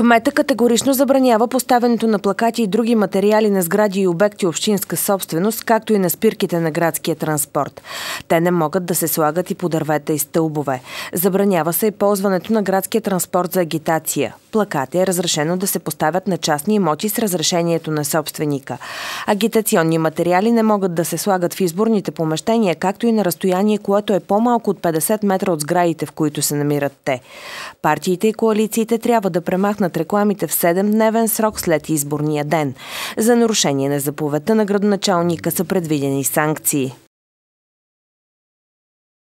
Кмета категорично забранява поставянето на плакати и други материали на сгради и обекти общинска собственост, както и на спирките на градския транспорт. Те не могат да се слагат и по дървета и стълбове. Забранява се и ползването на градския транспорт за агитация. Плакати е разрешено да се поставят на частни имоти с разрешението на собственика. Агитационни материали не могат да се слагат в изборните помещения, както и на разстояние, което е по-малко от 50 метра от сградите, в които се намират те. Партиите и коалициите трябва да премахнат пуснат рекламите в 7-дневен срок след изборния ден. За нарушение на заповедта на градоначалника са предвидени санкции.